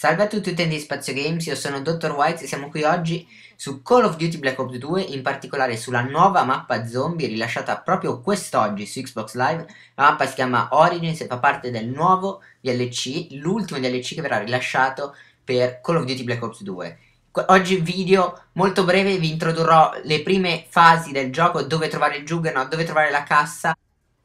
Salve a tutti utenti di Spazio Games, io sono Dr. White e siamo qui oggi su Call of Duty Black Ops 2, in particolare sulla nuova mappa zombie rilasciata proprio quest'oggi su Xbox Live. La mappa si chiama Origins e fa parte del nuovo DLC, l'ultimo DLC che verrà rilasciato per Call of Duty Black Ops 2. Oggi video molto breve, vi introdurrò le prime fasi del gioco, dove trovare il juggernaut, dove trovare la cassa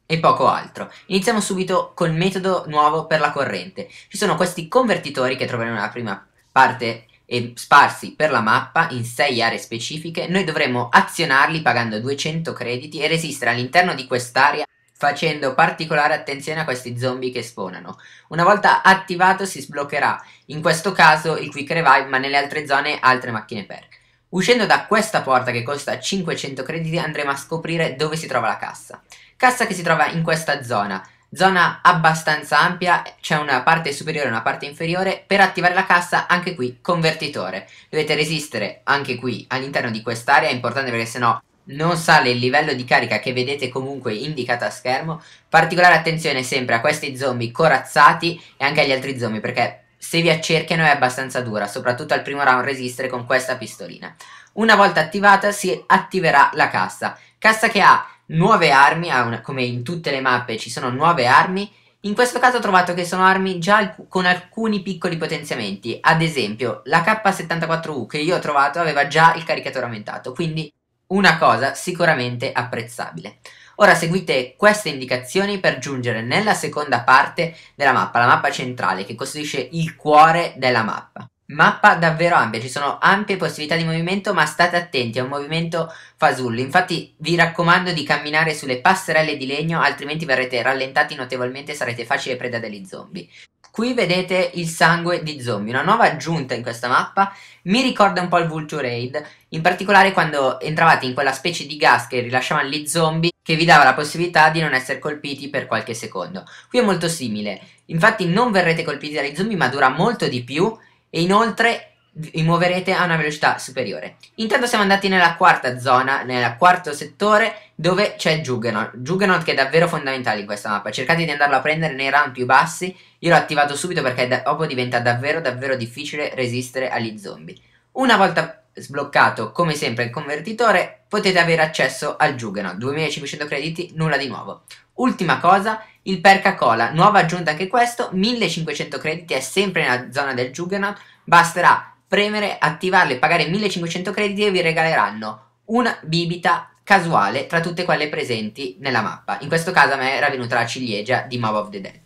e poco altro. Iniziamo subito col metodo nuovo per la corrente. Ci sono questi convertitori che troveremo nella prima parte e sparsi per la mappa in 6 aree specifiche, noi dovremo azionarli pagando 200 crediti e resistere all'interno di quest'area facendo particolare attenzione a questi zombie che spawnano. Una volta attivato si sbloccherà, in questo caso il quick revive, ma nelle altre zone altre macchine perk. Uscendo da questa porta che costa 500 crediti andremo a scoprire dove si trova la cassa. Cassa che si trova in questa zona, zona abbastanza ampia, c'è una parte superiore e una parte inferiore, per attivare la cassa anche qui convertitore. Dovete resistere anche qui all'interno di quest'area, è importante perché sennò non sale il livello di carica che vedete comunque indicato a schermo. Particolare attenzione sempre a questi zombie corazzati e anche agli altri zombie perché se vi accerchiano è abbastanza dura, soprattutto al primo round resistere con questa pistolina. Una volta attivata si attiverà la cassa, cassa che ha nuove armi, come in tutte le mappe ci sono nuove armi, in questo caso ho trovato che sono armi già con alcuni piccoli potenziamenti, ad esempio la K74U che io ho trovato aveva già il caricatore aumentato, quindi una cosa sicuramente apprezzabile. Ora seguite queste indicazioni per giungere nella seconda parte della mappa, la mappa centrale che costituisce il cuore della mappa. Mappa davvero ampia, ci sono ampie possibilità di movimento, ma state attenti è un movimento fasullo. Infatti vi raccomando di camminare sulle passerelle di legno, altrimenti verrete rallentati notevolmente e sarete facile preda degli zombie. Qui vedete il sangue di zombie, una nuova aggiunta in questa mappa, mi ricorda un po' il Vulture Raid, in particolare quando entravate in quella specie di gas che rilasciavano gli zombie, che vi dava la possibilità di non essere colpiti per qualche secondo. Qui è molto simile, infatti non verrete colpiti dagli zombie ma dura molto di più e inoltre vi muoverete a una velocità superiore. Intanto siamo andati nella quarta zona, nel quarto settore, dove c'è Juggernaut. Juggernaut che è davvero fondamentale in questa mappa. Cercate di andarlo a prendere nei round più bassi. Io l'ho attivato subito perché dopo diventa davvero davvero difficile resistere agli zombie. Una volta sbloccato come sempre il convertitore potete avere accesso al Juggernaut 2500 crediti nulla di nuovo ultima cosa il perca cola nuova aggiunta anche questo 1500 crediti è sempre nella zona del Juggernaut basterà premere attivarle pagare 1500 crediti e vi regaleranno una bibita casuale tra tutte quelle presenti nella mappa in questo caso a me era venuta la ciliegia di Mob of the Dead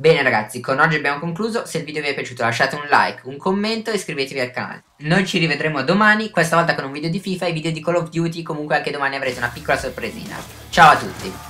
Bene ragazzi, con oggi abbiamo concluso, se il video vi è piaciuto lasciate un like, un commento e iscrivetevi al canale. Noi ci rivedremo domani, questa volta con un video di FIFA e video di Call of Duty, comunque anche domani avrete una piccola sorpresina. Ciao a tutti!